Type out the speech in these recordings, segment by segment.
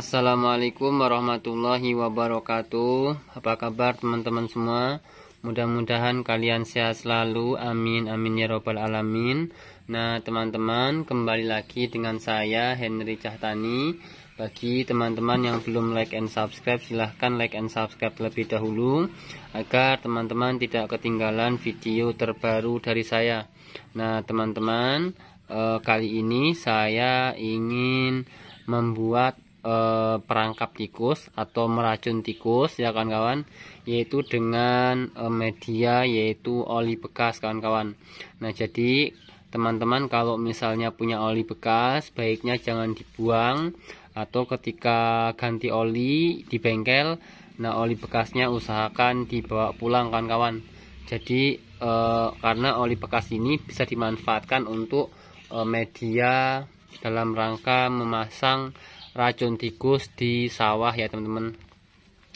Assalamualaikum warahmatullahi wabarakatuh Apa kabar teman-teman semua Mudah-mudahan kalian sehat selalu Amin amin ya robbal alamin Nah teman-teman kembali lagi dengan saya Henry Cahtani Bagi teman-teman yang belum like and subscribe Silahkan like and subscribe terlebih dahulu Agar teman-teman tidak ketinggalan video terbaru dari saya Nah teman-teman eh, Kali ini saya ingin membuat eh, perangkap tikus atau meracun tikus ya kawan-kawan yaitu dengan eh, media yaitu oli bekas kawan-kawan nah jadi teman-teman kalau misalnya punya oli bekas baiknya jangan dibuang atau ketika ganti oli di bengkel nah oli bekasnya usahakan dibawa pulang kawan-kawan jadi e, karena oli bekas ini bisa dimanfaatkan untuk e, media dalam rangka memasang racun tikus di sawah ya teman-teman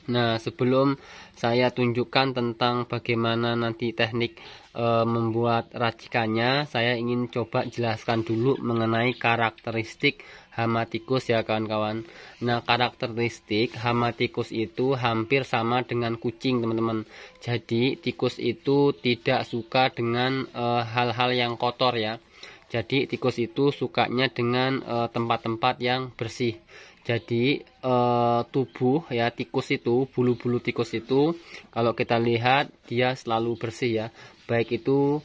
Nah sebelum saya tunjukkan tentang bagaimana nanti teknik e, membuat racikannya Saya ingin coba jelaskan dulu mengenai karakteristik hama tikus ya kawan-kawan Nah karakteristik hama tikus itu hampir sama dengan kucing teman-teman Jadi tikus itu tidak suka dengan eh, hal-hal e, yang kotor ya jadi tikus itu sukanya dengan eh, tempat-tempat e, yang bersih. Jadi e, tubuh ya tikus itu, bulu-bulu tikus itu kalau kita lihat dia selalu bersih ya. Baik itu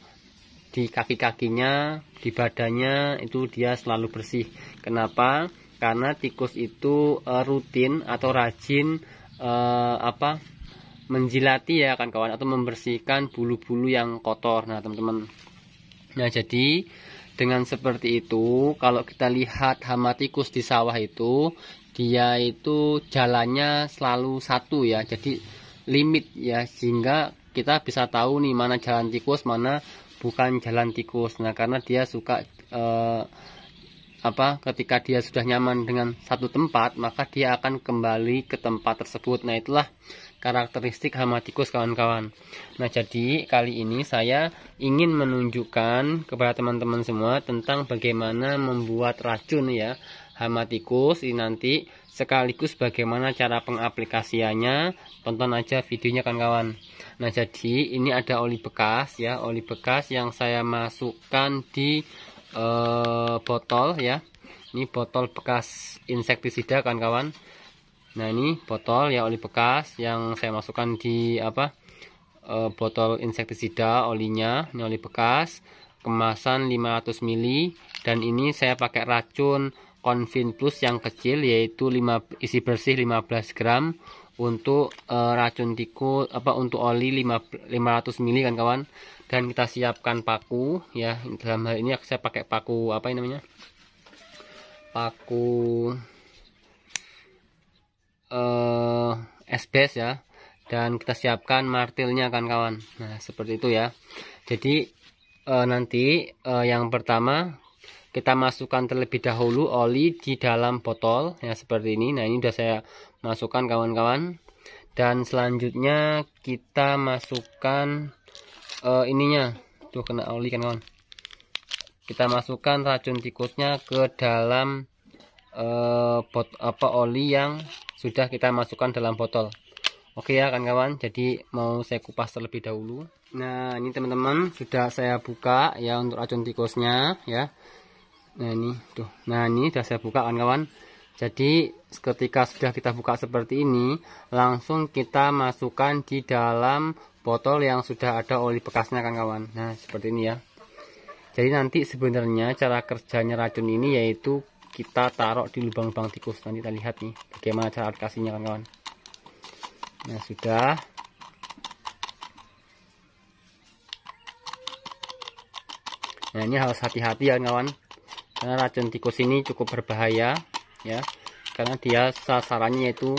di kaki-kakinya, di badannya itu dia selalu bersih. Kenapa? Karena tikus itu e, rutin atau rajin e, apa? menjilati ya kan kawan atau membersihkan bulu-bulu yang kotor. Nah, teman-teman. Nah, jadi dengan seperti itu, kalau kita lihat hama tikus di sawah itu, dia itu jalannya selalu satu ya. Jadi limit ya sehingga kita bisa tahu nih mana jalan tikus, mana bukan jalan tikus. Nah, karena dia suka eh, apa ketika dia sudah nyaman dengan satu tempat, maka dia akan kembali ke tempat tersebut. Nah, itulah karakteristik hama tikus kawan-kawan nah jadi kali ini saya ingin menunjukkan kepada teman-teman semua tentang bagaimana membuat racun ya hama tikus ini nanti sekaligus bagaimana cara pengaplikasiannya tonton aja videonya kawan-kawan nah jadi ini ada oli bekas ya oli bekas yang saya masukkan di eh, botol ya ini botol bekas insektisida kawan-kawan nah ini botol ya oli bekas yang saya masukkan di apa e, botol insektisida olinya ini oli bekas kemasan 500 ml dan ini saya pakai racun Convin Plus yang kecil yaitu 5 isi bersih 15 gram untuk e, racun tikus apa untuk oli 5, 500 ml kan kawan dan kita siapkan paku ya dalam hal ini saya pakai paku apa ini namanya paku uh, eh, SBS ya dan kita siapkan martilnya kan kawan nah seperti itu ya jadi e, nanti e, yang pertama kita masukkan terlebih dahulu oli di dalam botol ya seperti ini nah ini sudah saya masukkan kawan-kawan dan selanjutnya kita masukkan e, ininya tuh kena oli kan kawan kita masukkan racun tikusnya ke dalam e, bot apa oli yang sudah kita masukkan dalam botol Oke ya kawan-kawan jadi mau saya kupas terlebih dahulu Nah ini teman-teman sudah saya buka ya untuk racun tikusnya ya Nah ini tuh nah ini sudah saya buka kawan-kawan jadi ketika sudah kita buka seperti ini langsung kita masukkan di dalam botol yang sudah ada oli bekasnya kan kawan Nah seperti ini ya jadi nanti sebenarnya cara kerjanya racun ini yaitu kita taruh di lubang-lubang tikus nanti kita lihat nih bagaimana cara aplikasinya kawan-kawan nah sudah nah ini harus hati-hati ya kawan karena racun tikus ini cukup berbahaya ya karena dia sasarannya itu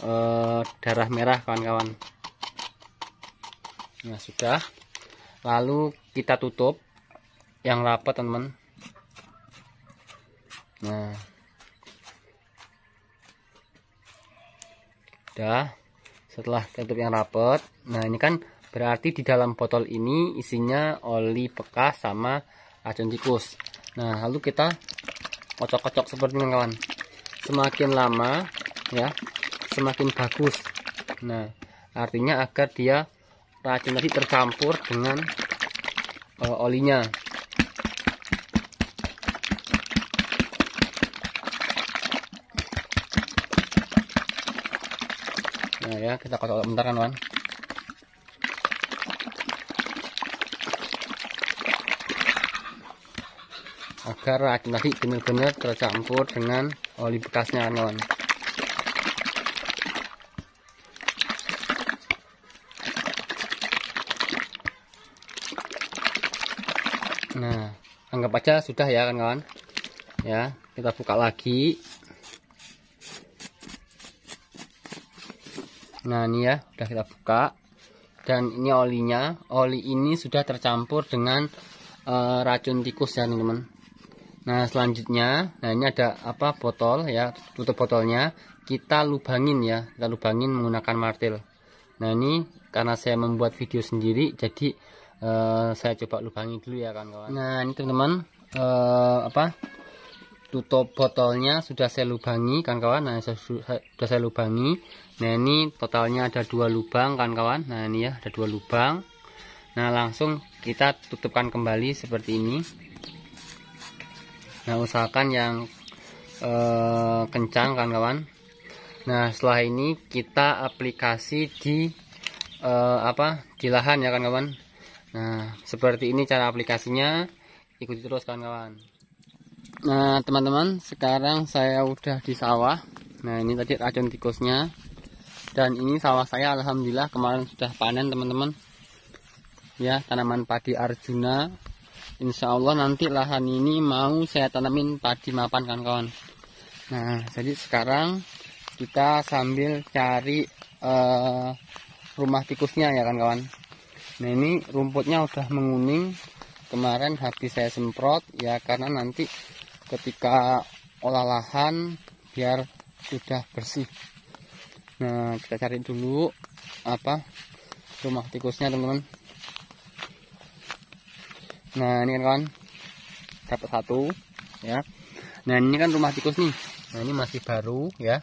e, darah merah kawan-kawan nah sudah lalu kita tutup yang rapat teman-teman nah udah setelah tutup yang rapet nah ini kan berarti di dalam botol ini isinya oli bekas sama racun tikus nah lalu kita kocok-kocok seperti ini kawan semakin lama ya semakin bagus nah artinya agar dia racun tadi tercampur dengan uh, olinya Nah ya, kita kotak kotok bentar kan, Wan. Agar racun tadi benar-benar tercampur dengan oli bekasnya kan, Wan. Nah, anggap aja sudah ya kan kawan Ya, kita buka lagi. nah ini ya udah kita buka dan ini olinya oli ini sudah tercampur dengan uh, racun tikus ya teman-teman nah selanjutnya nah ini ada apa botol ya tutup botolnya kita lubangin ya kita lubangin menggunakan martil nah ini karena saya membuat video sendiri jadi uh, saya coba lubangi dulu ya kawan-kawan nah ini teman-teman uh, apa tutup botolnya sudah saya lubangi kan kawan nah sudah saya lubangi nah ini totalnya ada dua lubang kan kawan nah ini ya ada dua lubang nah langsung kita tutupkan kembali seperti ini nah usahakan yang eh, kencang kan kawan nah setelah ini kita aplikasi di eh, apa di lahan ya kan kawan nah seperti ini cara aplikasinya ikuti terus kawan-kawan Nah teman-teman sekarang saya udah di sawah Nah ini tadi racun tikusnya Dan ini sawah saya Alhamdulillah kemarin sudah panen teman-teman Ya tanaman padi Arjuna Insya Allah nanti lahan ini mau saya tanamin padi mapan kan kawan Nah jadi sekarang kita sambil cari uh, rumah tikusnya ya kan kawan Nah ini rumputnya udah menguning Kemarin habis saya semprot ya karena nanti ketika olah lahan biar sudah bersih nah kita cari dulu apa rumah tikusnya teman-teman nah ini kan kawan dapat satu ya nah ini kan rumah tikus nih nah ini masih baru ya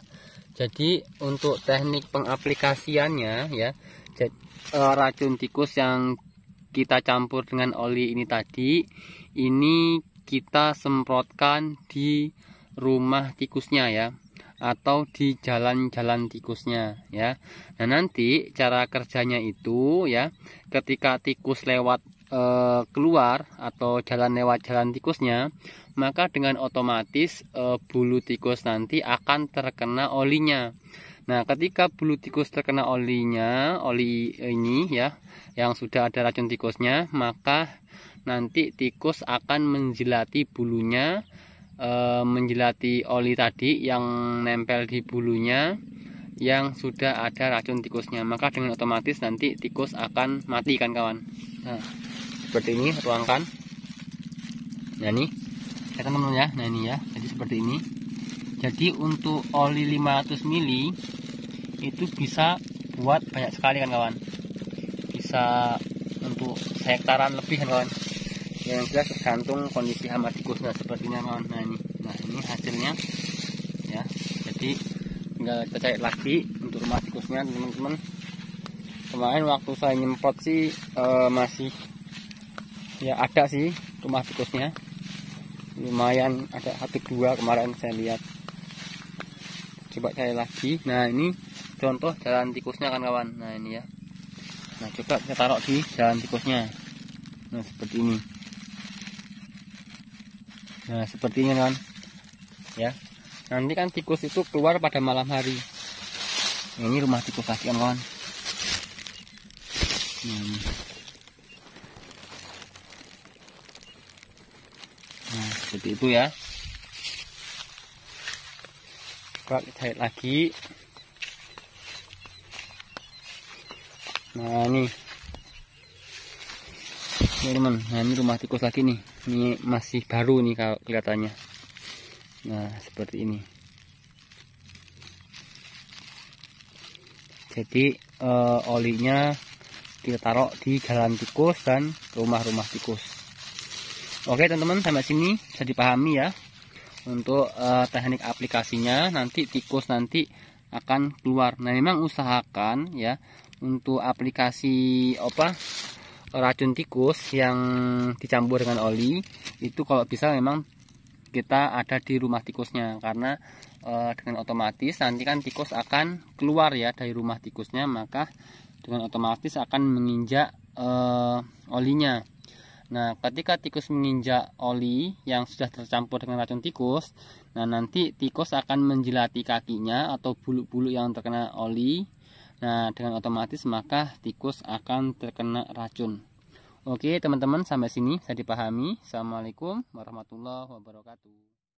jadi untuk teknik pengaplikasiannya ya e, racun tikus yang kita campur dengan oli ini tadi ini kita semprotkan di rumah tikusnya ya atau di jalan-jalan tikusnya ya. Nah, nanti cara kerjanya itu ya, ketika tikus lewat e, keluar atau jalan lewat jalan tikusnya, maka dengan otomatis e, bulu tikus nanti akan terkena olinya. Nah, ketika bulu tikus terkena olinya, oli ini ya, yang sudah ada racun tikusnya, maka nanti tikus akan menjilati bulunya e, menjelati oli tadi yang nempel di bulunya yang sudah ada racun tikusnya maka dengan otomatis nanti tikus akan mati kan kawan nah, seperti ini tuangkan nah ini ya teman ya nah ini ya jadi seperti ini jadi untuk oli 500 mili itu bisa buat banyak sekali kan kawan bisa untuk hektaran lebih kan kawan yang jelas tergantung kondisi hama tikusnya sepertinya kawan nah ini nah ini hasilnya ya jadi tinggal kita cek lagi untuk rumah tikusnya teman-teman kemarin waktu saya nyemprot sih e, masih ya ada sih rumah tikusnya lumayan ada satu dua kemarin saya lihat coba cari lagi nah ini contoh jalan tikusnya kan kawan nah ini ya nah coba kita taruh di jalan tikusnya nah seperti ini Nah, sepertinya kan. Ya. Nanti kan tikus itu keluar pada malam hari. Nah, ini rumah tikus kaki, kawan. Hmm. Nah, seperti itu ya. Coba kita lagi. Nah, ini. ini teman. Nah, ini rumah tikus lagi nih ini masih baru nih kalau kelihatannya nah seperti ini jadi e, olinya kita taruh di jalan tikus dan rumah-rumah tikus oke teman-teman sampai sini bisa dipahami ya untuk e, teknik aplikasinya nanti tikus nanti akan keluar nah memang usahakan ya untuk aplikasi apa racun tikus yang dicampur dengan oli itu kalau bisa memang kita ada di rumah tikusnya karena e, dengan otomatis nanti kan tikus akan keluar ya dari rumah tikusnya maka dengan otomatis akan menginjak e, olinya Nah, ketika tikus menginjak oli yang sudah tercampur dengan racun tikus, nah nanti tikus akan menjilati kakinya atau bulu-bulu yang terkena oli Nah, dengan otomatis maka tikus akan terkena racun. Oke, teman-teman, sampai sini saya dipahami. Assalamualaikum warahmatullahi wabarakatuh.